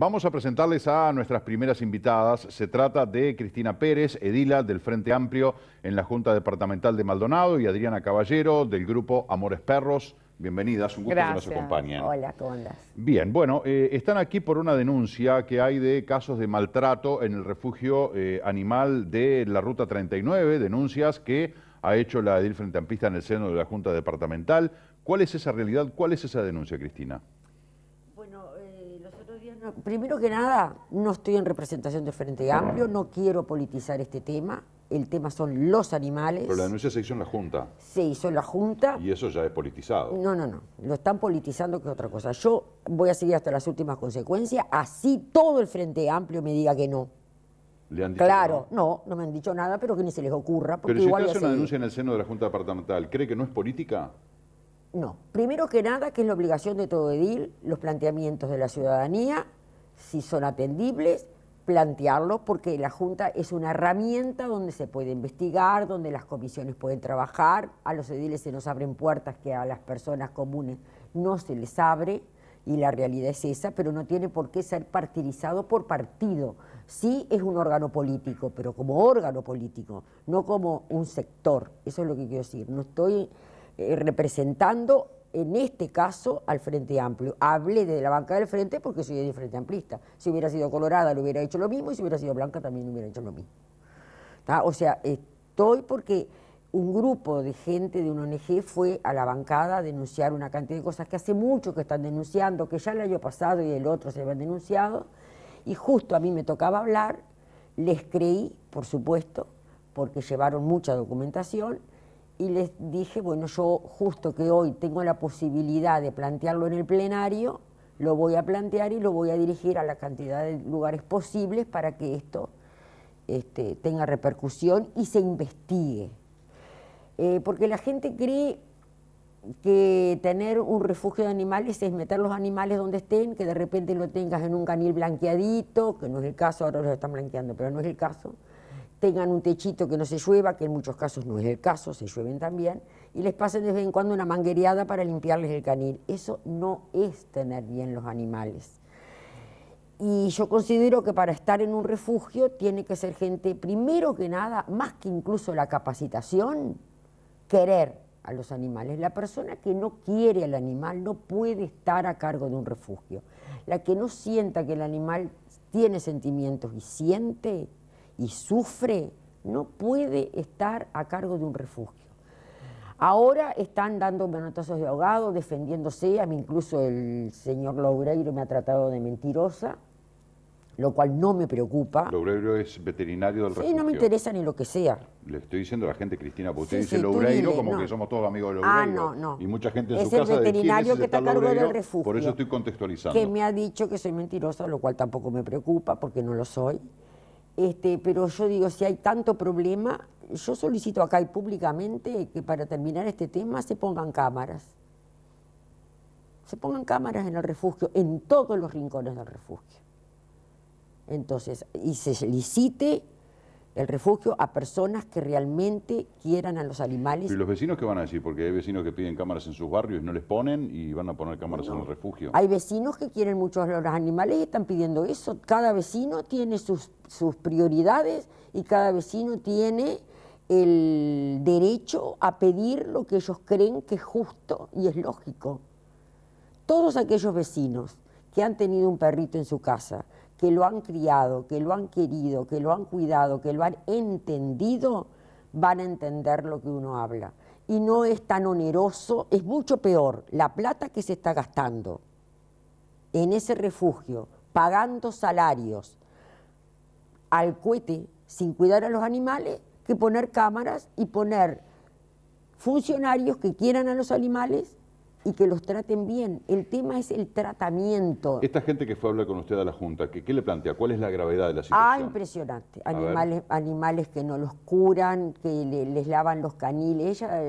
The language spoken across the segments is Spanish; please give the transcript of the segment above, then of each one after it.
Vamos a presentarles a nuestras primeras invitadas. Se trata de Cristina Pérez, edila del Frente Amplio en la Junta Departamental de Maldonado y Adriana Caballero del grupo Amores Perros. Bienvenidas, un gusto que nos acompañen. Hola, ¿cómo Bien, bueno, eh, están aquí por una denuncia que hay de casos de maltrato en el refugio eh, animal de la Ruta 39, denuncias que ha hecho la edil Frente Ampista en el seno de la Junta Departamental. ¿Cuál es esa realidad? ¿Cuál es esa denuncia, Cristina? primero que nada, no estoy en representación del Frente Amplio, no quiero politizar este tema. El tema son los animales. Pero la denuncia se hizo en la Junta. Se hizo en la Junta. Y eso ya es politizado. No, no, no. Lo están politizando que es otra cosa. Yo voy a seguir hasta las últimas consecuencias, así todo el Frente Amplio me diga que no. claro, no? no, me han dicho nada, pero que ni se les ocurra. pero si igual una denuncia en el seno de la Junta Departamental, ¿cree que no es política? No. Primero que nada, que es la obligación de todo edil, los planteamientos de la ciudadanía, si son atendibles, plantearlos, porque la Junta es una herramienta donde se puede investigar, donde las comisiones pueden trabajar, a los ediles se nos abren puertas que a las personas comunes no se les abre, y la realidad es esa, pero no tiene por qué ser partidizado por partido. Sí es un órgano político, pero como órgano político, no como un sector, eso es lo que quiero decir. No estoy eh, representando en este caso al Frente Amplio. Hablé de la banca del Frente porque soy de Frente Amplista. Si hubiera sido colorada lo hubiera hecho lo mismo y si hubiera sido blanca también hubiera hecho lo mismo. O sea, estoy porque un grupo de gente de una ONG fue a la bancada a denunciar una cantidad de cosas que hace mucho que están denunciando, que ya el año pasado y el otro se habían denunciado, y justo a mí me tocaba hablar, les creí, por supuesto, porque llevaron mucha documentación, y les dije, bueno, yo justo que hoy tengo la posibilidad de plantearlo en el plenario, lo voy a plantear y lo voy a dirigir a la cantidad de lugares posibles para que esto este, tenga repercusión y se investigue. Eh, porque la gente cree que tener un refugio de animales es meter los animales donde estén, que de repente lo tengas en un canil blanqueadito, que no es el caso, ahora lo están blanqueando, pero no es el caso tengan un techito que no se llueva, que en muchos casos no es el caso, se llueven también, y les pasen de vez en cuando una manguereada para limpiarles el canil. Eso no es tener bien los animales. Y yo considero que para estar en un refugio tiene que ser gente, primero que nada, más que incluso la capacitación, querer a los animales. La persona que no quiere al animal no puede estar a cargo de un refugio. La que no sienta que el animal tiene sentimientos y siente, y sufre, no puede estar a cargo de un refugio. Ahora están dando manotazos de ahogado, defendiéndose, a mí incluso el señor Loureiro me ha tratado de mentirosa, lo cual no me preocupa. Loureiro es veterinario del refugio. Sí, no me interesa ni lo que sea. Le estoy diciendo a la gente, Cristina, porque usted dice como que somos todos amigos de ah, Loureiro. Ah, no, no. Y mucha gente en su casa... Es el veterinario que está a cargo del refugio. Por eso estoy contextualizando. Que me ha dicho que soy mentirosa, lo cual tampoco me preocupa porque no lo soy. Este, pero yo digo, si hay tanto problema, yo solicito acá y públicamente que para terminar este tema se pongan cámaras. Se pongan cámaras en el refugio, en todos los rincones del refugio. Entonces, y se solicite el refugio a personas que realmente quieran a los animales. ¿Y los vecinos qué van a decir? Porque hay vecinos que piden cámaras en sus barrios y no les ponen y van a poner cámaras en el refugio. Hay vecinos que quieren mucho a los animales y están pidiendo eso. Cada vecino tiene sus, sus prioridades y cada vecino tiene el derecho a pedir lo que ellos creen que es justo y es lógico. Todos aquellos vecinos que han tenido un perrito en su casa, que lo han criado, que lo han querido, que lo han cuidado, que lo han entendido, van a entender lo que uno habla. Y no es tan oneroso, es mucho peor la plata que se está gastando en ese refugio, pagando salarios al cohete sin cuidar a los animales, que poner cámaras y poner funcionarios que quieran a los animales y que los traten bien. El tema es el tratamiento. Esta gente que fue a hablar con usted a la Junta, ¿qué, le plantea? ¿Cuál es la gravedad de la ah, situación? Ah, impresionante. Animales, animales que no los curan, que les lavan los caniles. Ella,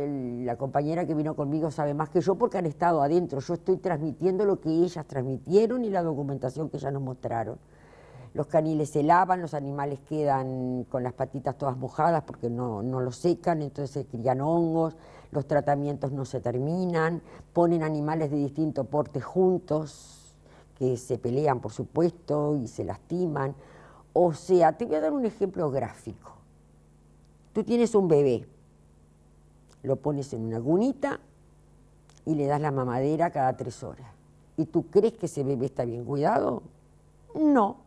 la compañera que vino conmigo sabe más que yo porque han estado adentro. Yo estoy transmitiendo lo que ellas transmitieron y la documentación que ellas nos mostraron. Los caniles se lavan, los animales quedan con las patitas todas mojadas porque no, no los secan, entonces se crían hongos los tratamientos no se terminan, ponen animales de distinto porte juntos, que se pelean por supuesto y se lastiman. O sea, te voy a dar un ejemplo gráfico. Tú tienes un bebé, lo pones en una gunita y le das la mamadera cada tres horas. ¿Y tú crees que ese bebé está bien cuidado? No.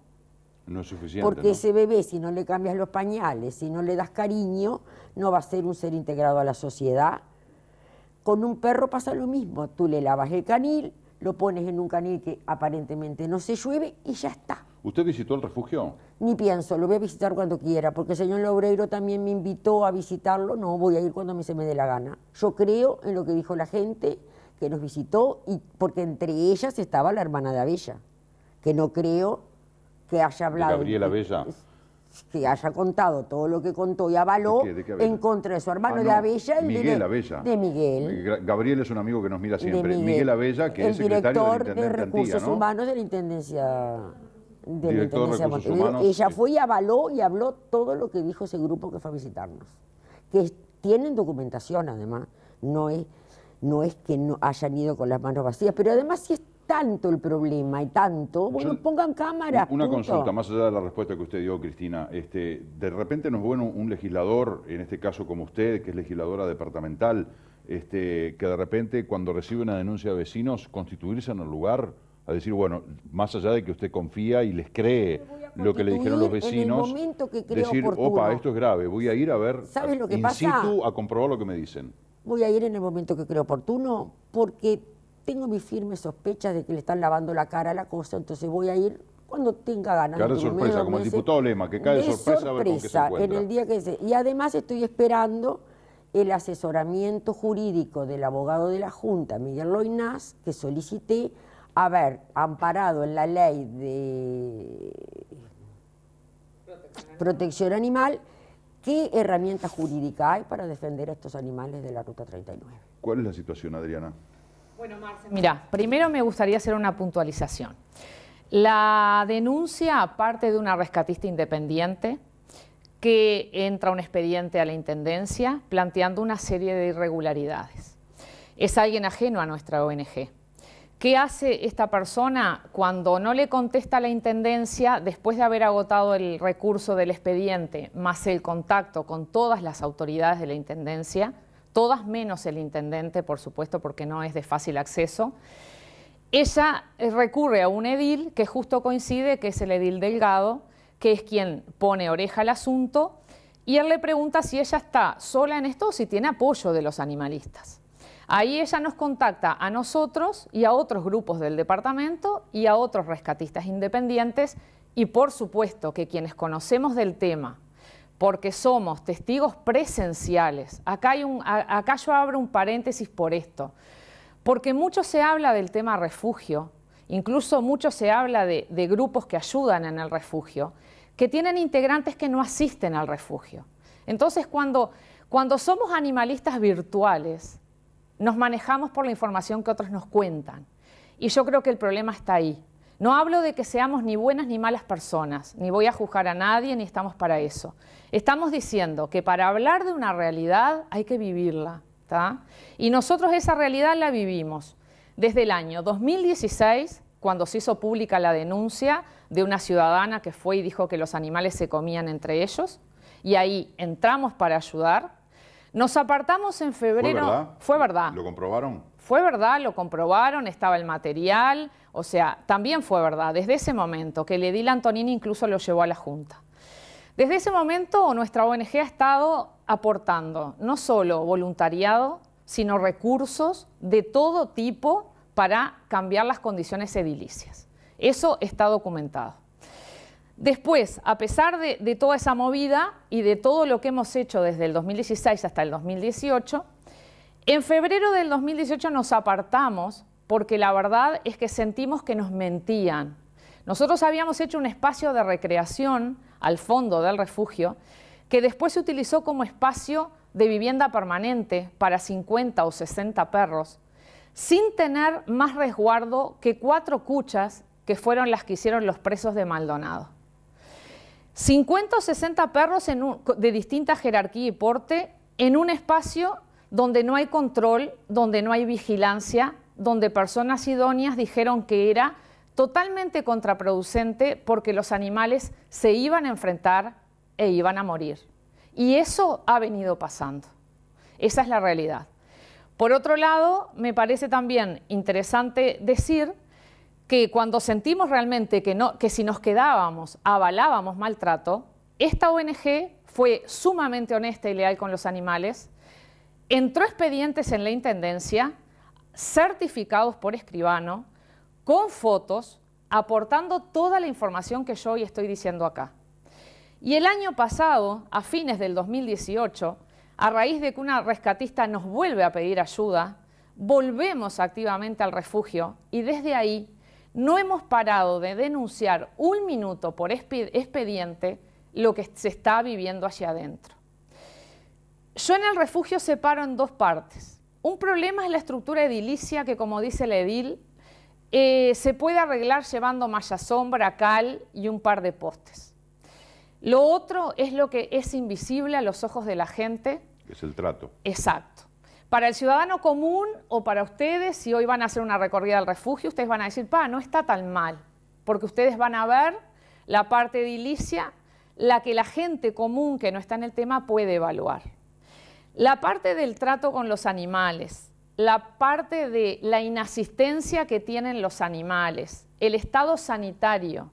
No es suficiente. Porque ese bebé, si no le cambias los pañales, si no le das cariño, no va a ser un ser integrado a la sociedad, con un perro pasa lo mismo, tú le lavas el canil, lo pones en un canil que aparentemente no se llueve y ya está. ¿Usted visitó el refugio? Ni pienso, lo voy a visitar cuando quiera, porque el señor Lobreiro también me invitó a visitarlo, no, voy a ir cuando se me dé la gana. Yo creo en lo que dijo la gente que nos visitó, y porque entre ellas estaba la hermana de Abella, que no creo que haya hablado. Gabriela Abella que haya contado todo lo que contó y avaló en contra de su hermano ah, de Abella. Miguel de, Miguel. Eh, Gabriel es un amigo que nos mira siempre. Miguel. Miguel. Abella, que es secretario director de Recursos Humanos de la Intendencia de la Intendencia Ella eh. fue y avaló y habló todo lo que dijo ese grupo que fue a visitarnos. Que tienen documentación, además. No es, no es que no hayan ido con las manos vacías, pero además sí es tanto el problema y tanto, bueno, pongan cámara. Una consulta, más allá de la respuesta que usted dio, Cristina, este, de repente no es bueno un legislador, en este caso como usted, que es legisladora departamental, este, que de repente cuando recibe una denuncia de vecinos, constituirse en el lugar a decir, bueno, más allá de que usted confía y les cree lo que le dijeron los vecinos, decir, opa, esto es grave, voy a ir a ver ¿Sabes lo in situ a comprobar lo que me dicen. Voy a ir en el momento que creo oportuno, porque tengo mis firmes sospechas de que le están lavando la cara a la cosa, entonces voy a ir cuando tenga ganas. Cae de sorpresa, como el diputado Lema, que cae sorpresa, a ver en el día que se... Y además estoy esperando el asesoramiento jurídico del abogado de la Junta, Miguel Loinás, que solicité haber amparado en la ley de protección, protección animal qué herramienta jurídica hay para defender a estos animales de la Ruta 39. ¿Cuál es la situación, Adriana? Bueno, Mira, primero me gustaría hacer una puntualización. La denuncia parte de una rescatista independiente que entra un expediente a la Intendencia planteando una serie de irregularidades. Es alguien ajeno a nuestra ONG. ¿Qué hace esta persona cuando no le contesta a la Intendencia después de haber agotado el recurso del expediente, más el contacto con todas las autoridades de la Intendencia? todas menos el intendente, por supuesto, porque no es de fácil acceso. Ella eh, recurre a un edil que justo coincide, que es el edil Delgado, que es quien pone oreja al asunto, y él le pregunta si ella está sola en esto o si tiene apoyo de los animalistas. Ahí ella nos contacta a nosotros y a otros grupos del departamento y a otros rescatistas independientes y por supuesto que quienes conocemos del tema porque somos testigos presenciales. Acá, yo abro un paréntesis por esto, porque mucho se habla del tema refugio, incluso mucho se habla de, grupos que ayudan en el refugio, que tienen integrantes que no asisten al refugio. Entonces, cuando somos animalistas virtuales, nos manejamos por la información que otros nos cuentan. Y yo creo que el problema está ahí. No hablo de que seamos ni buenas ni malas personas, ni voy a juzgar a nadie, ni estamos para eso. Estamos diciendo que para hablar de una realidad hay que vivirla, ¿está? Y nosotros esa realidad la vivimos desde el año 2016, cuando se hizo pública la denuncia de una ciudadana que fue y dijo que los animales se comían entre ellos, y ahí entramos para ayudar. Nos apartamos en febrero. Fue verdad. ¿Lo comprobaron? ¿Fue verdad? ¿Lo comprobaron? ¿Estaba el material? O sea, también fue verdad desde ese momento que el edil Antonini incluso lo llevó a la Junta. Desde ese momento nuestra ONG ha estado aportando no solo voluntariado, sino recursos de todo tipo para cambiar las condiciones edilicias. Eso está documentado. Después, a pesar de, de toda esa movida y de todo lo que hemos hecho desde el 2016 hasta el 2018, en febrero del 2018 nos apartamos porque la verdad es que sentimos que nos mentían. Nosotros habíamos hecho un espacio de recreación al fondo del refugio que después se utilizó como espacio de vivienda permanente para 50 o 60 perros, sin tener más resguardo que cuatro cuchas que fueron las que hicieron los presos de Maldonado. 50 o 60 perros de distinta jerarquía y porte en un espacio donde no hay control, donde no hay vigilancia, donde personas idóneas dijeron que era totalmente contraproducente porque los animales se iban a enfrentar e iban a morir. Y eso ha venido pasando. Esa es la realidad. Por otro lado, me parece también interesante decir que cuando sentimos realmente que, que si nos quedábamos, avalábamos maltrato, esta ONG fue sumamente honesta y leal con los animales, entró expedientes en la Intendencia certificados por escribano, con fotos, aportando toda la información que yo hoy estoy diciendo acá. Y el año pasado, a fines del 2018, a raíz de que una rescatista nos vuelve a pedir ayuda, volvemos activamente al refugio y desde ahí no hemos parado de denunciar un minuto por expediente lo que se está viviendo hacia adentro. Yo en el refugio separo en dos partes. Un problema es la estructura edilicia que, como dice el edil, eh, se puede arreglar llevando malla sombra, cal y un par de postes. Lo otro es lo que es invisible a los ojos de la gente. Es el trato. Exacto. Para el ciudadano común o para ustedes, si hoy van a hacer una recorrida al refugio, ustedes van a decir, pa, no está tan mal, porque ustedes van a ver la parte edilicia, la que la gente común que no está en el tema puede evaluar. La parte del trato con los animales, la parte de la inasistencia que tienen los animales, el estado sanitario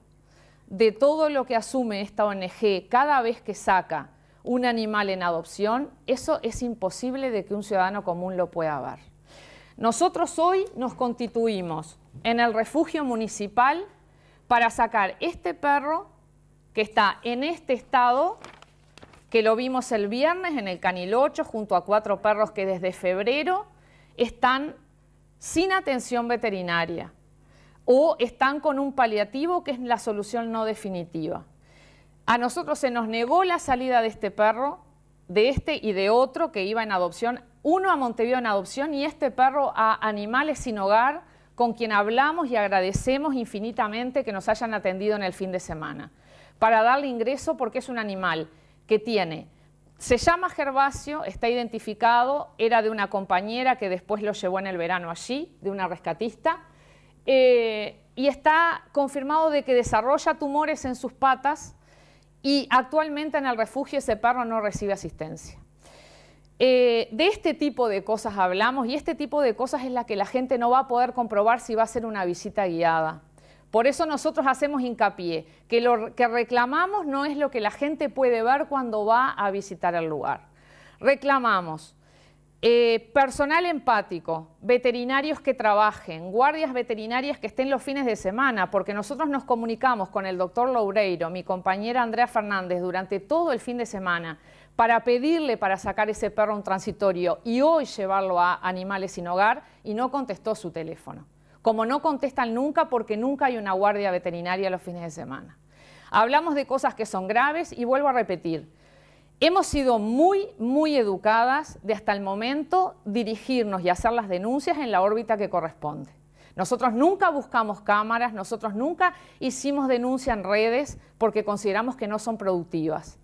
de todo lo que asume esta ONG cada vez que saca un animal en adopción, eso es imposible de que un ciudadano común lo pueda ver. Nosotros hoy nos constituimos en el refugio municipal para sacar este perro que está en este estado que lo vimos el viernes en el Canilocho junto a cuatro perros que desde febrero están sin atención veterinaria o están con un paliativo que es la solución no definitiva. A nosotros se nos negó la salida de este perro, de este y de otro que iba en adopción, uno a Montevideo en adopción y este perro a Animales sin Hogar, con quien hablamos y agradecemos infinitamente que nos hayan atendido en el fin de semana, para darle ingreso porque es un animal que tiene, se llama Gervasio, está identificado, era de una compañera que después lo llevó en el verano allí, de una rescatista, eh, y está confirmado de que desarrolla tumores en sus patas y actualmente en el refugio ese perro no recibe asistencia. Eh, de este tipo de cosas hablamos y este tipo de cosas es la que la gente no va a poder comprobar si va a ser una visita guiada. Por eso nosotros hacemos hincapié, que lo que reclamamos no es lo que la gente puede ver cuando va a visitar el lugar. Reclamamos eh, personal empático, veterinarios que trabajen, guardias veterinarias que estén los fines de semana, porque nosotros nos comunicamos con el doctor Loureiro, mi compañera Andrea Fernández, durante todo el fin de semana para pedirle para sacar ese perro un transitorio y hoy llevarlo a Animales sin Hogar y no contestó su teléfono como no contestan nunca porque nunca hay una guardia veterinaria los fines de semana. Hablamos de cosas que son graves y vuelvo a repetir, hemos sido muy, muy educadas de hasta el momento dirigirnos y hacer las denuncias en la órbita que corresponde. Nosotros nunca buscamos cámaras, nosotros nunca hicimos denuncia en redes porque consideramos que no son productivas.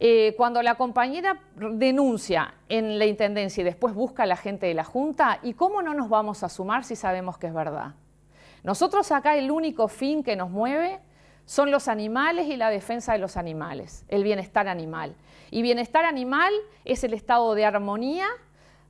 Eh, cuando la compañera denuncia en la Intendencia y después busca a la gente de la Junta, ¿y cómo no nos vamos a sumar si sabemos que es verdad? Nosotros acá el único fin que nos mueve son los animales y la defensa de los animales, el bienestar animal. Y bienestar animal es el estado de armonía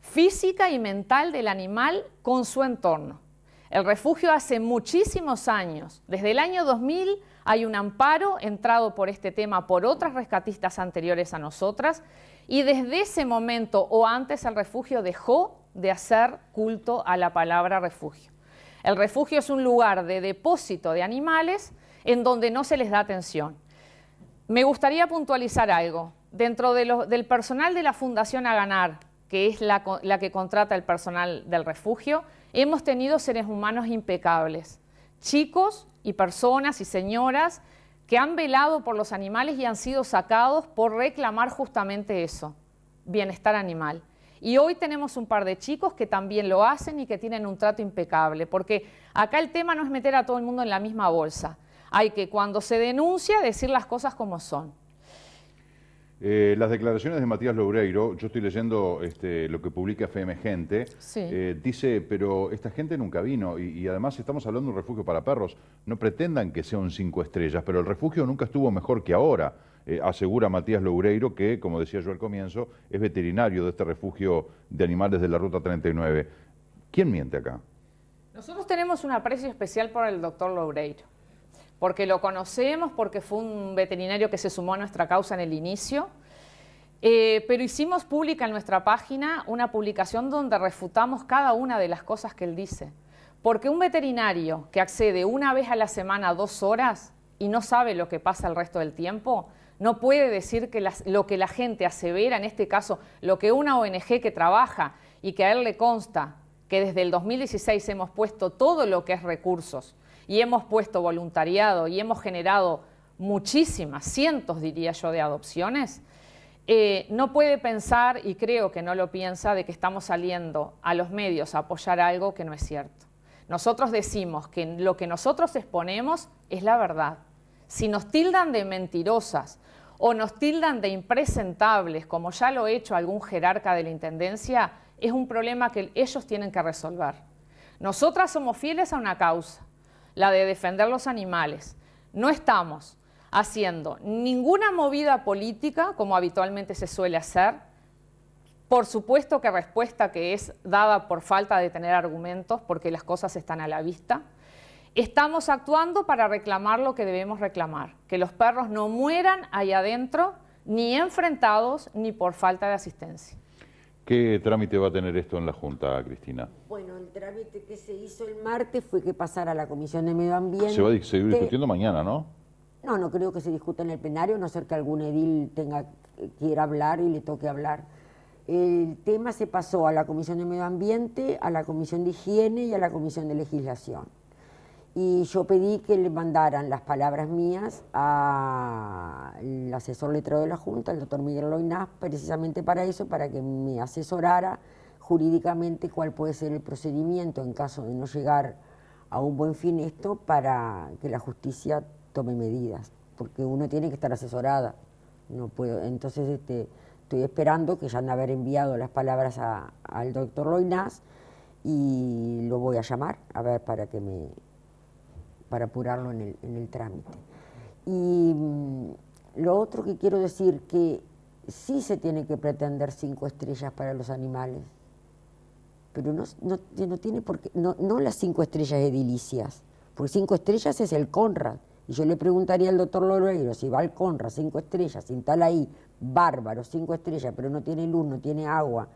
física y mental del animal con su entorno. El refugio hace muchísimos años, desde el año 2000 hay un amparo entrado por este tema por otras rescatistas anteriores a nosotras y desde ese momento o antes el refugio dejó de hacer culto a la palabra refugio. El refugio es un lugar de depósito de animales en donde no se les da atención. Me gustaría puntualizar algo. Dentro del personal de la Fundación A Ganar, que es la que contrata el personal del refugio, hemos tenido seres humanos impecables, chicos y personas y señoras que han velado por los animales y han sido sacados por reclamar justamente eso, bienestar animal. Y hoy tenemos un par de chicos que también lo hacen y que tienen un trato impecable, porque acá el tema no es meter a todo el mundo en la misma bolsa, hay que cuando se denuncia decir las cosas como son. Eh, las declaraciones de Matías Loureiro, yo estoy leyendo este, lo que publica FM Gente, eh, dice, pero esta gente nunca vino y, además estamos hablando de un refugio para perros. No pretendan que sea un cinco estrellas, pero el refugio nunca estuvo mejor que ahora, eh, asegura Matías Loureiro, que, como decía yo al comienzo, es veterinario de este refugio de animales de la Ruta 39. ¿Quién miente acá? Nosotros tenemos un aprecio especial por el doctor Loureiro porque lo conocemos, porque fue un veterinario que se sumó a nuestra causa en el inicio. Eh, pero hicimos pública en nuestra página una publicación donde refutamos cada una de las cosas que él dice. Porque un veterinario que accede una vez a la semana dos horas y no sabe lo que pasa el resto del tiempo, no puede decir que lo que la gente asevera, en este caso, lo que una ONG que trabaja y que a él le consta que desde el 2016 hemos puesto todo lo que es recursos y hemos puesto voluntariado y hemos generado muchísimas, cientos diría yo, de adopciones, eh, no puede pensar, y creo que no lo piensa, de que estamos saliendo a los medios a apoyar algo que no es cierto. Nosotros decimos que lo que nosotros exponemos es la verdad. Si nos tildan de mentirosas o nos tildan de impresentables, como ya lo ha hecho algún jerarca de la Intendencia, es un problema que ellos tienen que resolver. Nosotras somos fieles a una causa la de defender los animales. No estamos haciendo ninguna movida política, como habitualmente se suele hacer. Por supuesto que respuesta que es dada por falta de tener argumentos, porque las cosas están a la vista. Estamos actuando para reclamar lo que debemos reclamar, que los perros no mueran allá adentro, ni enfrentados, ni por falta de asistencia. ¿Qué trámite va a tener esto en la Junta, Cristina? Bueno, el trámite que se hizo el martes fue que pasara a la Comisión de Medio Ambiente. Se va a seguir discutiendo mañana, ¿no? No, no creo que se discuta en el plenario, a no ser que algún edil tenga, eh, quiera hablar y le toque hablar. El tema se pasó a la Comisión de Medio Ambiente, a la Comisión de Higiene y a la Comisión de Legislación y yo pedí que le mandaran las palabras mías al asesor letrado de la Junta, el doctor Miguel Loinás, precisamente para eso, para que me asesorara jurídicamente cuál puede ser el procedimiento en caso de no llegar a un buen fin esto para que la justicia tome medidas, porque uno tiene que estar asesorada. No puedo, entonces este, estoy esperando que ya han haber enviado las palabras al doctor Loinás y lo voy a llamar a ver para que me para apurarlo en el, trámite. Y mm, lo otro que quiero decir que sí se tiene que pretender cinco estrellas para los animales, pero no, tiene por no, las cinco estrellas edilicias, porque cinco estrellas es el Conrad. Y yo le preguntaría al doctor Loreiro si va al Conrad, cinco estrellas, sin tal ahí, bárbaro, cinco estrellas, pero no tiene luz, no tiene agua,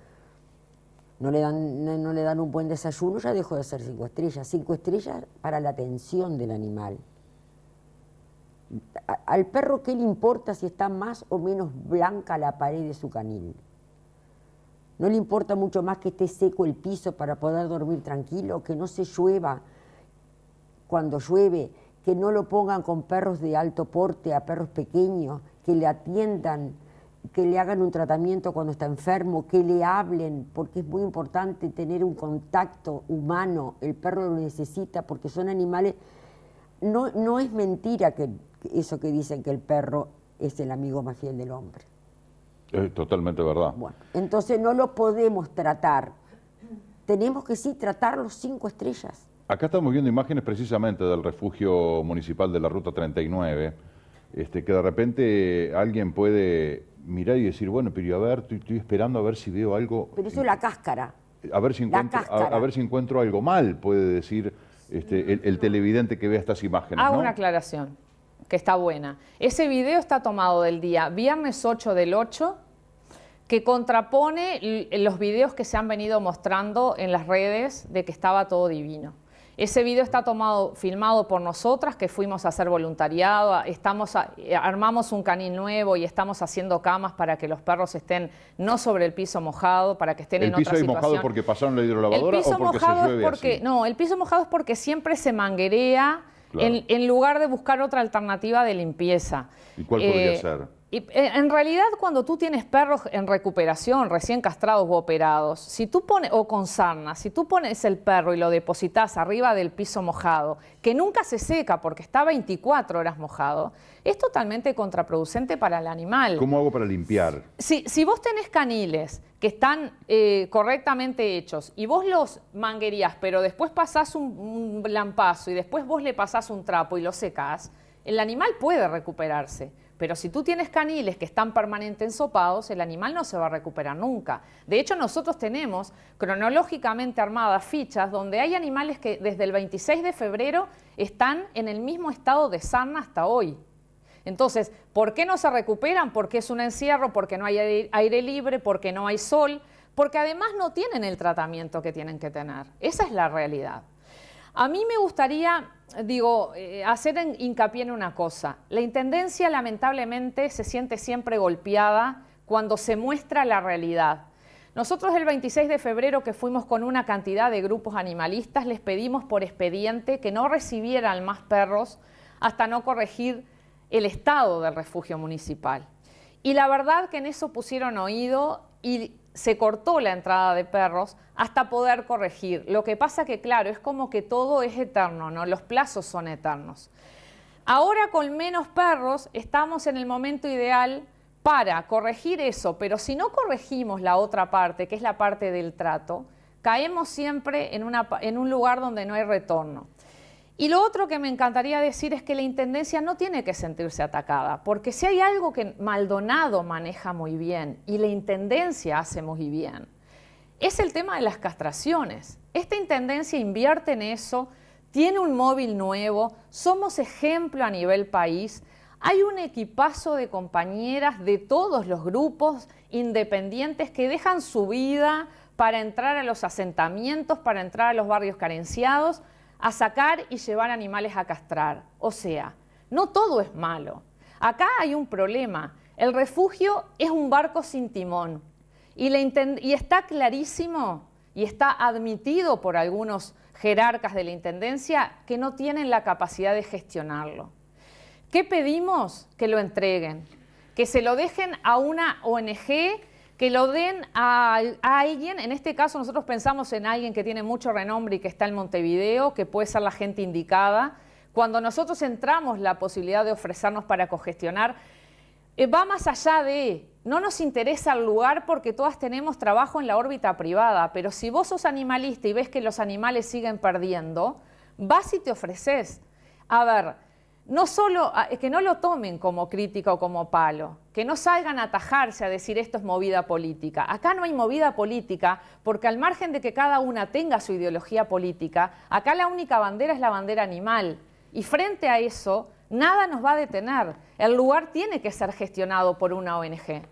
no le, dan, no, le dan un buen desayuno, ya dejo de hacer cinco estrellas. Cinco estrellas para la atención del animal. al perro, ¿qué le importa si está más o menos blanca la pared de su canil? No le importa mucho más que esté seco el piso para poder dormir tranquilo, que no se llueva cuando llueve, que no lo pongan con perros de alto porte, a perros pequeños, que le atiendan que le hagan un tratamiento cuando está enfermo, que le hablen, porque es muy importante tener un contacto humano, el perro lo necesita porque son animales, no, no es mentira que eso que dicen que el perro es el amigo más fiel del hombre. Es totalmente verdad. Bueno, entonces no lo podemos tratar, tenemos que sí tratar los cinco estrellas. Acá estamos viendo imágenes precisamente del refugio municipal de la Ruta 39, este, que de repente alguien puede mirar y decir, bueno, pero a ver, estoy, esperando a ver si veo algo. Pero eso es la cáscara. A ver si encuentro, a, ver si encuentro algo mal, puede decir este, el, televidente que vea estas imágenes. Hago una aclaración, que está buena. Ese video está tomado del día viernes 8 del 8, que contrapone los videos que se han venido mostrando en las redes de que estaba todo divino. Ese video está tomado, filmado por nosotras que fuimos a hacer voluntariado, estamos eh, armamos un canil nuevo y estamos haciendo camas para que los perros estén no sobre el piso mojado, para que estén ¿El en piso otra situación. mojado porque pasaron la hidrolavadora o porque se llueve No, el piso mojado es porque siempre se manguerea en, lugar de buscar otra alternativa de limpieza. ¿Y cuál podría eh, ser? Eh, en realidad cuando tú tienes perros en recuperación, recién castrados o operados, si tú pones, o con sarna, si tú pones el perro y lo depositas arriba del piso mojado, que nunca se seca porque está 24 horas mojado, es totalmente contraproducente para el animal. ¿Cómo hago para limpiar? Si, vos tenés caniles que están eh, correctamente hechos y vos los manguerías, pero después pasás un, un lampazo y después vos le pasás un trapo y lo secás, el animal puede recuperarse. Pero si tú tienes caniles que están permanentemente ensopados, el animal no se va a recuperar nunca. De hecho, nosotros tenemos cronológicamente armadas fichas donde hay animales que desde el 26 de febrero están en el mismo estado de sana hasta hoy. Entonces, ¿por qué no se recuperan? Porque es un encierro, porque no hay aire libre, porque no hay sol, porque además no tienen el tratamiento que tienen que tener. Esa es la realidad. A mí me gustaría, digo, eh, hacer hincapié en una cosa. La Intendencia lamentablemente se siente siempre golpeada cuando se muestra la realidad. Nosotros el 26 de febrero que fuimos con una cantidad de grupos animalistas les pedimos por expediente que no recibieran más perros hasta no corregir el estado del refugio municipal. Y la verdad que en eso pusieron oído y se cortó la entrada de perros hasta poder corregir. Lo que pasa que, claro, es como que todo es eterno, ¿no? Los plazos son eternos. Ahora con menos perros estamos en el momento ideal para corregir eso, pero si no corregimos la otra parte, que es la parte del trato, caemos siempre en, en un lugar donde no hay retorno. Y lo otro que me encantaría decir es que la Intendencia no tiene que sentirse atacada, porque si hay algo que Maldonado maneja muy bien y la Intendencia hace muy bien, es el tema de las castraciones. Esta Intendencia invierte en eso, tiene un móvil nuevo, somos ejemplo a nivel país, hay un equipazo de compañeras de todos los grupos independientes que dejan su vida para entrar a los asentamientos, para entrar a los barrios carenciados a sacar y llevar animales a castrar. O sea, no todo es malo. Acá hay un problema. El refugio es un barco sin timón. Y, está clarísimo y está admitido por algunos jerarcas de la Intendencia que no tienen la capacidad de gestionarlo. ¿Qué pedimos? Que lo entreguen, que se lo dejen a una ONG que lo den a, alguien, en este caso nosotros pensamos en alguien que tiene mucho renombre y que está en Montevideo, que puede ser la gente indicada. Cuando nosotros entramos la posibilidad de ofrecernos para cogestionar, eh, va más allá de, no nos interesa el lugar porque todas tenemos trabajo en la órbita privada, pero si vos sos animalista y ves que los animales siguen perdiendo, vas y te ofreces. A ver, no solo, ah, que no lo tomen como crítica o como palo, que no salgan a atajarse a decir esto es movida política. Acá no hay movida política porque al margen de que cada una tenga su ideología política, acá la única bandera es la bandera animal. Y frente a eso, nada nos va a detener. El lugar tiene que ser gestionado por una ONG.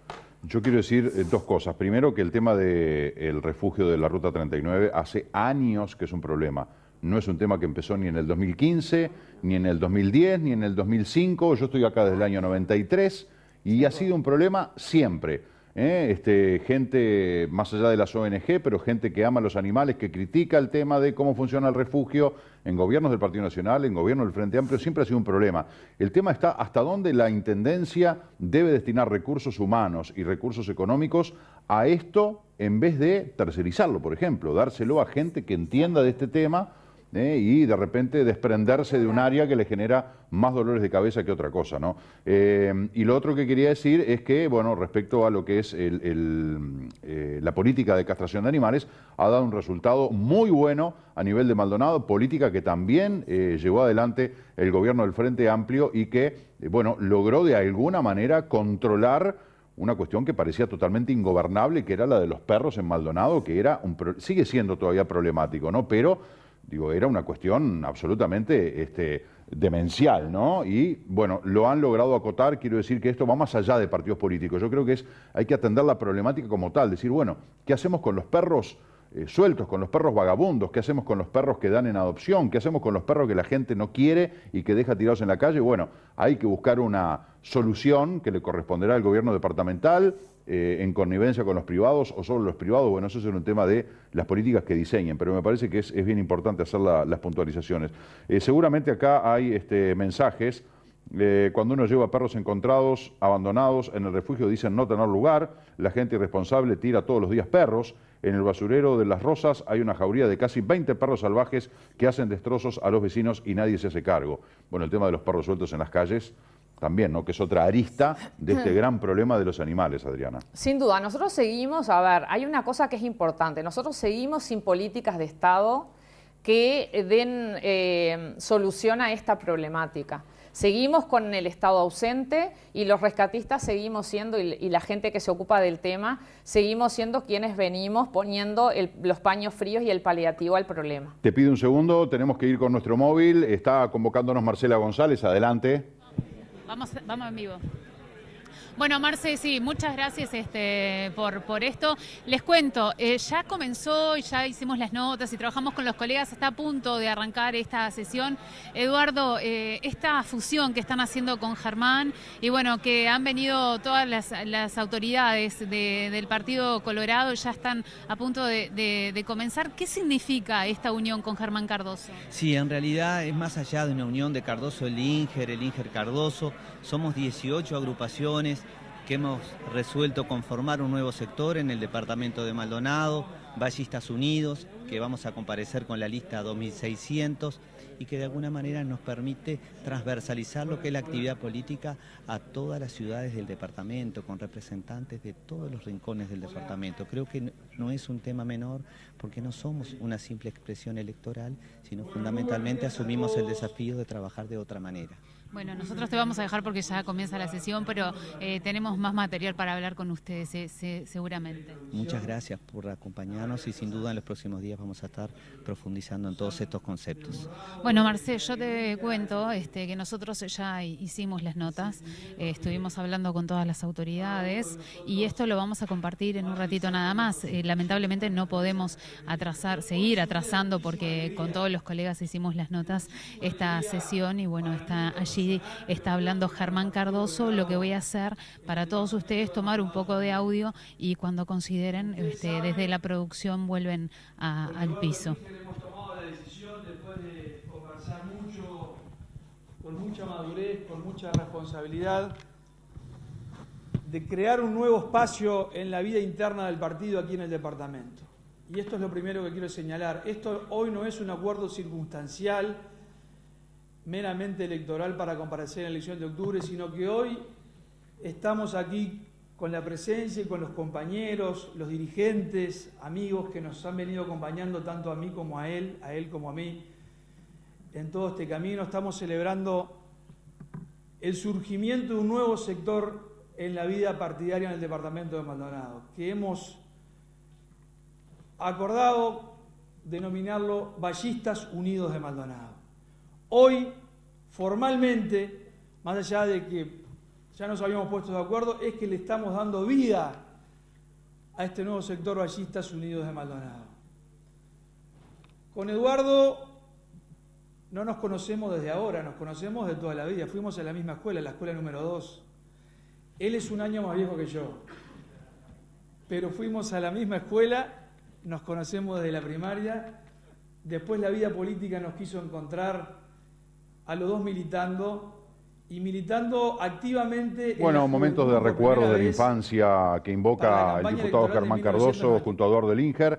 Yo quiero decir eh, dos cosas. Primero, que el tema del refugio de la Ruta 39 hace años que es un problema no es un tema que empezó ni en el 2015, ni en el 2010, ni en el 2005. Yo estoy acá desde el año 93 y ha sido un problema siempre. ¿eh? Este, gente, más allá de las ONG, pero gente que ama los animales, que critica el tema de cómo funciona el refugio en gobiernos del Partido Nacional, en gobiernos del Frente Amplio, siempre ha sido un problema. El tema está hasta dónde la Intendencia debe destinar recursos humanos y recursos económicos a esto en vez de tercerizarlo, por ejemplo, dárselo a gente que entienda de este tema ¿eh? y de repente desprenderse de un área que le genera más dolores de cabeza que otra cosa. ¿no? Eh, y lo otro que quería decir es que, bueno, respecto a lo que es eh, la política de castración de animales, ha dado un resultado muy bueno a nivel de Maldonado, política que también llevó adelante el gobierno del Frente Amplio y que, bueno, logró de alguna manera controlar una cuestión que parecía totalmente ingobernable, que era la de los perros en Maldonado, que era un, sigue siendo todavía problemático, ¿no? Pero era una cuestión absolutamente este, demencial, ¿no? Y bueno, lo han logrado acotar, quiero decir que esto va más allá de partidos políticos. Yo creo que es, hay que atender la problemática como tal, decir, bueno, ¿qué hacemos con los perros? Eh, sueltos, con los perros vagabundos, qué hacemos con los perros que dan en adopción, qué hacemos con los perros que la gente no quiere y que deja tirados en la calle. Bueno, hay que buscar una solución que le corresponderá al gobierno departamental, eh, en connivencia con los privados o solo los privados. Bueno, eso es un tema de las políticas que diseñen, pero me parece que es, bien importante hacer las puntualizaciones. Eh, seguramente acá hay este, mensajes. Eh, cuando uno lleva perros encontrados, abandonados, en el refugio dicen no tener lugar, la gente irresponsable tira todos los días perros, en el basurero de Las Rosas hay una jauría de casi 20 perros salvajes que hacen destrozos a los vecinos y nadie se hace cargo. Bueno, el tema de los perros sueltos en las calles también, ¿no? que es otra arista de este gran problema de los animales, Adriana. Sin duda, nosotros seguimos, a ver, hay una cosa que es importante, nosotros seguimos sin políticas de Estado que den eh, solución a esta problemática. Seguimos con el Estado ausente y los rescatistas seguimos siendo, y, la gente que se ocupa del tema, seguimos siendo quienes venimos poniendo los paños fríos y el paliativo al problema. Te pido un segundo, tenemos que ir con nuestro móvil, está convocándonos Marcela González, adelante. Vamos, vamos en vivo. Bueno, Marce, sí, muchas gracias este, por, por esto. Les cuento, eh, ya comenzó y ya hicimos las notas y trabajamos con los colegas, está a punto de arrancar esta sesión. Eduardo, eh, esta fusión que están haciendo con Germán y bueno, que han venido todas las, autoridades del Partido Colorado, ya están a punto de, de comenzar. ¿Qué significa esta unión con Germán Cardoso? Sí, en realidad es más allá de una unión de Cardoso, el Inger, el Inger Cardoso. Somos 18 agrupaciones que hemos resuelto conformar un nuevo sector en el departamento de Maldonado, Vallistas Unidos, que vamos a comparecer con la lista 2600 y que de alguna manera nos permite transversalizar lo que es la actividad política a todas las ciudades del departamento, con representantes de todos los rincones del departamento. Creo que no es un tema menor porque no somos una simple expresión electoral, sino fundamentalmente asumimos el desafío de trabajar de otra manera. Bueno, nosotros te vamos a dejar porque ya comienza la sesión, pero eh, tenemos más material para hablar con ustedes eh, seguramente. Muchas gracias por acompañarnos y sin duda en los próximos días vamos a estar profundizando en todos estos conceptos. Bueno, Marcel, yo te cuento este, que nosotros ya hicimos las notas, eh, estuvimos hablando con todas las autoridades y esto lo vamos a compartir en un ratito nada más. Eh, lamentablemente no podemos atrasar, seguir atrasando porque con todos los colegas hicimos las notas esta sesión y bueno, está allí está hablando Germán Cardoso, lo que voy a hacer para todos ustedes tomar un poco de audio y cuando consideren, este, desde la producción vuelven al piso. ...hemos tomado la decisión después de mucho, conversar con mucha madurez, con mucha responsabilidad, de crear un nuevo espacio en la vida interna del partido aquí en el departamento. Y esto es lo primero que quiero señalar. Esto hoy no es un acuerdo circunstancial, meramente electoral para comparecer en la elección de octubre, sino que hoy estamos aquí con la presencia y con los compañeros, los dirigentes, amigos que nos han venido acompañando tanto a mí como a él, a él como a mí, en todo este camino. Estamos celebrando el surgimiento de un nuevo sector en la vida partidaria en el departamento de Maldonado, que hemos acordado denominarlo Ballistas Unidos de Maldonado. Hoy, formalmente, más allá de que ya nos habíamos puesto de acuerdo, es que le estamos dando vida a este nuevo sector Ballistas Unidos de Maldonado. Con Eduardo no nos conocemos desde ahora, nos conocemos de toda la vida. Fuimos a la misma escuela, la escuela número 2. Él es un año más viejo que yo. Pero fuimos a la misma escuela, nos conocemos desde la primaria. Después la vida política nos quiso encontrar a los dos militando y militando activamente. Bueno, momentos de recuerdo de la infancia que invoca el diputado Germán Cardoso, juntador del INGER.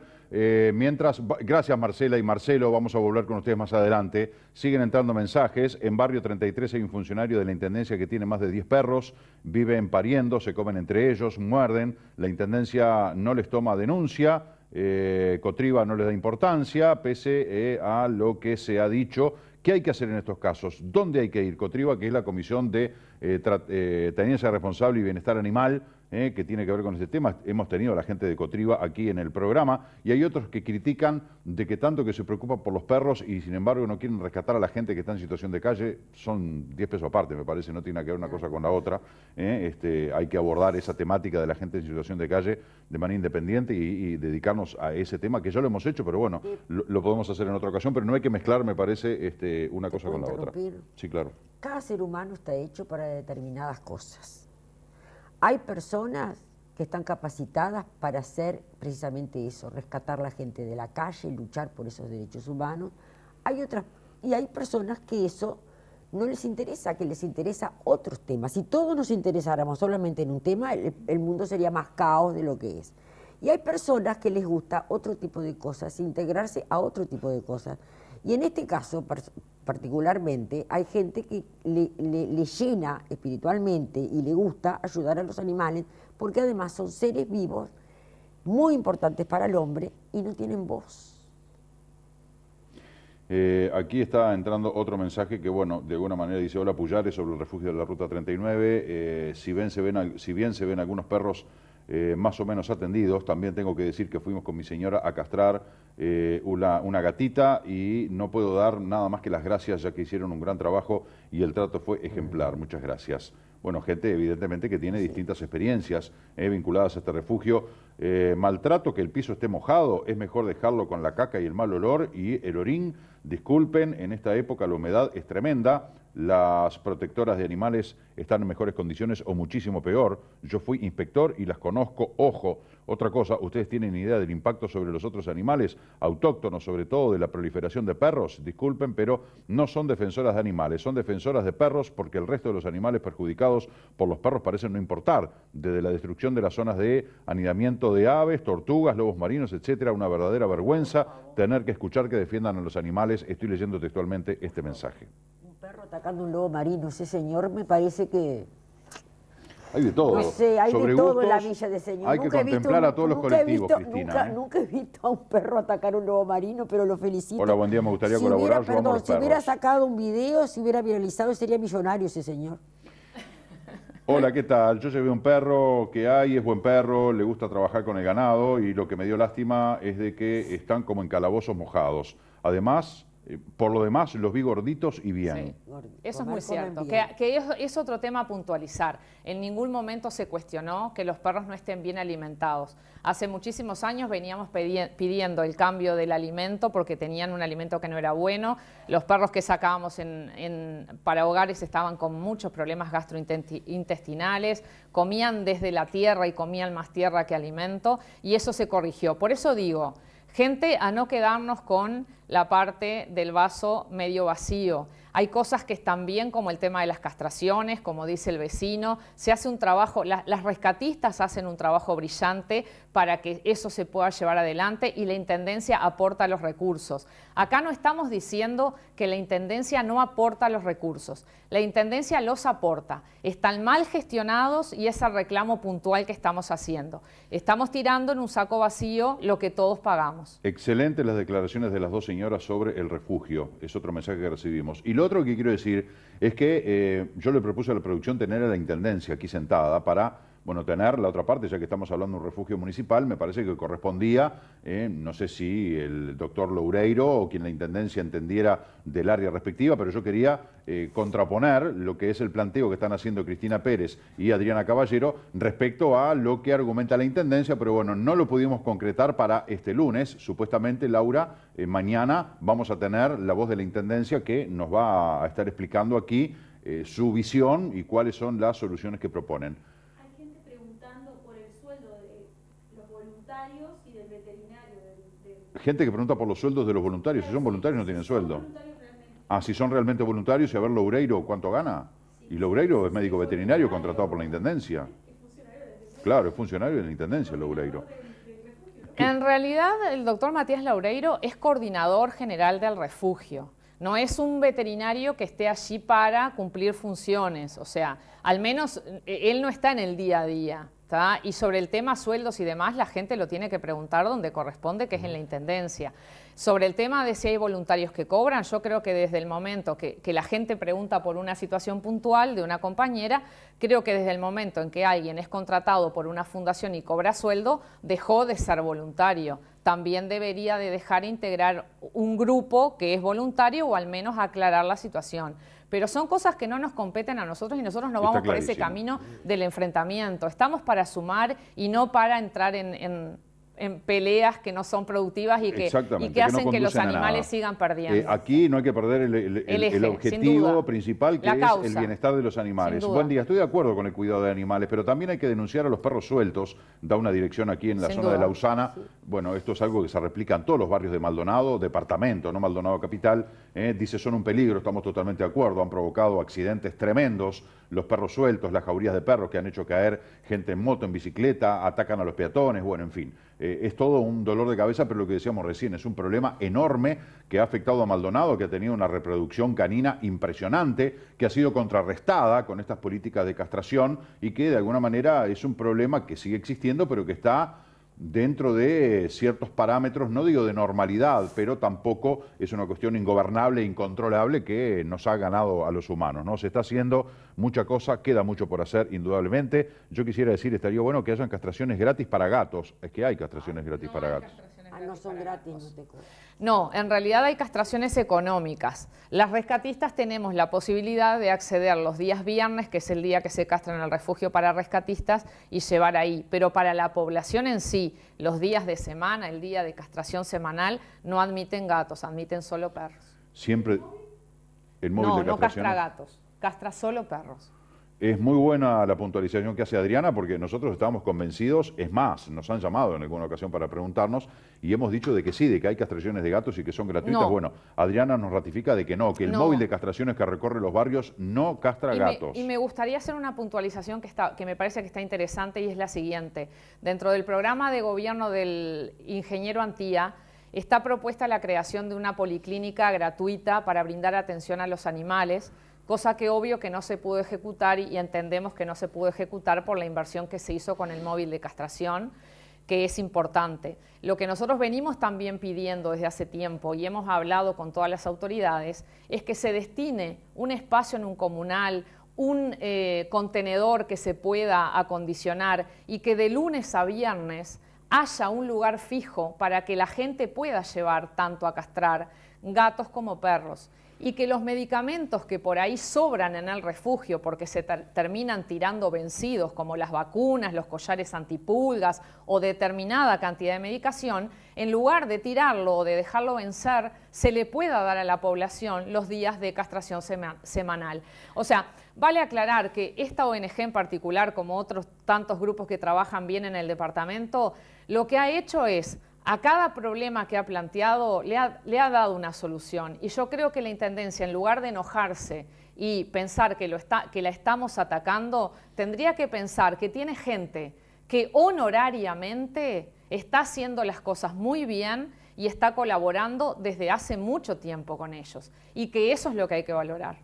mientras, gracias Marcela y Marcelo, vamos a volver con ustedes más adelante. Siguen entrando mensajes. En Barrio 33 hay un funcionario de la Intendencia que tiene más de 10 perros, viven pariendo, se comen entre ellos, muerden. La Intendencia no les toma denuncia. Eh, Cotriba no les da importancia, pese eh, a lo que se ha dicho ¿Qué hay que hacer en estos casos? ¿Dónde hay que ir? Cotriba, que es la Comisión de eh, eh, Teniencia Responsable y Bienestar Animal, ¿eh? que tiene que ver con ese tema. Hemos tenido a la gente de Cotriba aquí en el programa y hay otros que critican de que tanto que se preocupan por los perros y sin embargo no quieren rescatar a la gente que está en situación de calle, son 10 pesos aparte, me parece, no tiene que ver una cosa con la otra. ¿eh? Este, hay que abordar esa temática de la gente en situación de calle de manera independiente y, dedicarnos a ese tema, que ya lo hemos hecho, pero bueno, lo, podemos hacer en otra ocasión, pero no hay que mezclar, me parece, este, una cosa con la otra. Sí, claro. Cada ser humano está hecho para determinadas cosas. Hay personas que están capacitadas para hacer precisamente eso, rescatar a la gente de la calle, luchar por esos derechos humanos. Hay otras, y hay personas que eso no les interesa, que les interesa otros temas. Si todos nos interesáramos solamente en un tema, el mundo sería más caos de lo que es. Y hay personas que les gusta otro tipo de cosas, integrarse a otro tipo de cosas. Y en este caso, particularmente, hay gente que le, llena espiritualmente y le gusta ayudar a los animales, porque además son seres vivos muy importantes para el hombre y no tienen voz. Eh, aquí está entrando otro mensaje que, bueno, de alguna manera dice, hola Puyares, sobre el refugio de la Ruta 39, eh, si, si bien se ven algunos perros eh, más o menos atendidos. También tengo que decir que fuimos con mi señora a castrar eh, una, gatita y no puedo dar nada más que las gracias ya que hicieron un gran trabajo y el trato fue ejemplar. Muchas gracias. Bueno, gente evidentemente que tiene distintas experiencias eh, vinculadas a este refugio. Eh, maltrato, que el piso esté mojado, es mejor dejarlo con la caca y el mal olor y el orín. Disculpen, en esta época la humedad es tremenda, las protectoras de animales están en mejores condiciones o muchísimo peor. Yo fui inspector y las conozco, ojo. Otra cosa, ¿ustedes tienen idea del impacto sobre los otros animales autóctonos, sobre todo de la proliferación de perros? Disculpen, pero no son defensoras de animales, son defensoras de perros porque el resto de los animales perjudicados por los perros parecen no importar, desde la destrucción de las zonas de anidamiento de aves, tortugas, lobos marinos, etcétera, una verdadera vergüenza tener que escuchar que defiendan a los animales. Estoy leyendo textualmente este mensaje. Un perro atacando un lobo marino, ese señor me parece que hay de todo. hay de todo la villa de señor. Hay nunca que contemplar a todos los colectivos, Cristina. ¿eh? Nunca, he visto a un perro atacar a un lobo marino, pero lo felicito. Hola, buen día, me gustaría colaborar. Hubiera, perdón, si hubiera sacado un video, si hubiera viralizado, sería millonario ese señor. Hola, ¿qué tal? Yo llevé un perro que hay, es buen perro, le gusta trabajar con el ganado y lo que me dio lástima es de que están como en calabozos mojados. Además, eh, por lo demás, los vi gorditos y bien. Sí, eso es muy cierto. Que, es, otro tema a puntualizar. En ningún momento se cuestionó que los perros no estén bien alimentados. Hace muchísimos años veníamos pidiendo el cambio del alimento porque tenían un alimento que no era bueno. Los perros que sacábamos para hogares estaban con muchos problemas gastrointestinales, comían desde la tierra y comían más tierra que alimento y eso se corrigió. Por eso digo, gente a no quedarnos con la parte del vaso medio vacío. Hay cosas que están bien, como el tema de las castraciones, como dice el vecino. Se hace un trabajo, las, rescatistas hacen un trabajo brillante para que eso se pueda llevar adelante y la intendencia aporta los recursos. Acá no estamos diciendo que la intendencia no aporta los recursos. La intendencia los aporta. Están mal gestionados y es el reclamo puntual que estamos haciendo. Estamos tirando en un saco vacío lo que todos pagamos. Excelente las declaraciones de las dos señora sobre el refugio. Es otro mensaje que recibimos. Y lo otro que quiero decir es que eh, yo le propuse a la producción tener a la intendencia aquí sentada para bueno, tener la otra parte, ya que estamos hablando de un refugio municipal, me parece que correspondía, eh, no sé si el doctor Loureiro o quien la Intendencia entendiera del área respectiva, pero yo quería eh, contraponer lo que es el planteo que están haciendo Cristina Pérez y Adriana Caballero respecto a lo que argumenta la Intendencia, pero bueno, no lo pudimos concretar para este lunes, supuestamente Laura, eh, mañana vamos a tener la voz de la Intendencia que nos va a estar explicando aquí su visión y cuáles son las soluciones que proponen. gente que pregunta por los sueldos de los voluntarios. Si son voluntarios no tienen sueldo. Ah, si son realmente voluntarios y a ver Loureiro cuánto gana. Y Loureiro es médico veterinario contratado por la Intendencia. Claro, es funcionario de la Intendencia Loureiro. En realidad, el doctor Matías Loureiro es coordinador general del refugio. No es un veterinario que esté allí para cumplir funciones. O sea, al menos eh, él no está en el día a día. Y sobre el tema sueldos y demás, la gente lo tiene que preguntar donde corresponde, que es en la Intendencia. Sobre el tema de si hay voluntarios que cobran, yo creo que desde el momento que, que la gente pregunta por una situación puntual de una compañera, creo que desde el momento en que alguien es contratado por una fundación y cobra sueldo, dejó de ser voluntario también debería de dejar integrar un grupo que es voluntario o al menos aclarar la situación pero son cosas que no nos competen a nosotros y nosotros no vamos por ese camino del enfrentamiento. Estamos para sumar y no para entrar en en peleas que no son productivas y que, hacen que, los animales sigan eh, perdiendo. aquí no hay que perder el, objetivo principal que es el bienestar de los animales. Buen día, estoy de acuerdo con el cuidado de animales, pero también hay que denunciar a los perros sueltos. Da una dirección aquí en la zona de Lausana. Bueno, esto es algo que se replica en todos los barrios de Maldonado, departamento, no Maldonado Capital. Eh, dice, son un peligro, estamos totalmente de acuerdo. Han provocado accidentes tremendos, los perros sueltos, las jaurías de perros que han hecho caer gente en moto, en bicicleta, atacan a los peatones, bueno, en fin. Eh, es todo un dolor de cabeza, pero lo que decíamos recién, es un problema enorme que ha afectado a Maldonado, que ha tenido una reproducción canina impresionante, que ha sido contrarrestada con estas políticas de castración y que de alguna manera es un problema que sigue existiendo, pero que está dentro de ciertos parámetros, no digo de normalidad, pero tampoco es una cuestión ingobernable incontrolable que nos ha ganado a los humanos. ¿no? Se está haciendo mucha cosa, queda mucho por hacer, indudablemente. Yo quisiera decir, estaría bueno que hayan castraciones gratis para gatos, es que hay castraciones ah, gratis para gatos no son gratis, no en realidad hay castraciones económicas. Las rescatistas tenemos la posibilidad de acceder los días viernes, que es el día que se castra en el refugio para rescatistas, y llevar ahí. Pero para la población en sí, los días de semana, el día de castración semanal, no admiten gatos, admiten solo perros. Siempre el móvil No, no castra gatos, castra solo perros. Es muy buena la puntualización que hace Adriana porque nosotros estábamos convencidos, es más, nos han llamado en alguna ocasión para preguntarnos y hemos dicho de que sí, de que hay castraciones de gatos y que son gratuitas. Bueno, Adriana nos ratifica de que no, que el móvil de castraciones que recorre los barrios no castra gatos. y me gustaría hacer una puntualización que, está, que me parece que está interesante y es la siguiente. Dentro del programa de gobierno del ingeniero Antía, está propuesta la creación de una policlínica gratuita para brindar atención a los animales cosa que obvio que no se pudo ejecutar y, entendemos que no se pudo ejecutar por la inversión que se hizo con el móvil de castración que es importante. Lo que nosotros venimos también pidiendo desde hace tiempo y hemos hablado con todas las autoridades es que se destine un espacio en un comunal, un eh, contenedor que se pueda acondicionar y que de lunes a viernes haya un lugar fijo para que la gente pueda llevar tanto a castrar gatos como perros y que los medicamentos que por ahí sobran en el refugio porque se terminan tirando vencidos, como las vacunas, los collares antipulgas o determinada cantidad de medicación, en lugar de tirarlo o de dejarlo vencer, se le pueda dar a la población los días de castración semanal. O sea, vale aclarar que esta ONG en particular, como otros tantos grupos que trabajan bien en el departamento, lo que ha hecho es a cada problema que ha planteado le ha, dado una solución y yo creo que la Intendencia, en lugar de enojarse y pensar que, que la estamos atacando, tendría que pensar que tiene gente que honorariamente está haciendo las cosas muy bien y está colaborando desde hace mucho tiempo con ellos y que eso es lo que hay que valorar.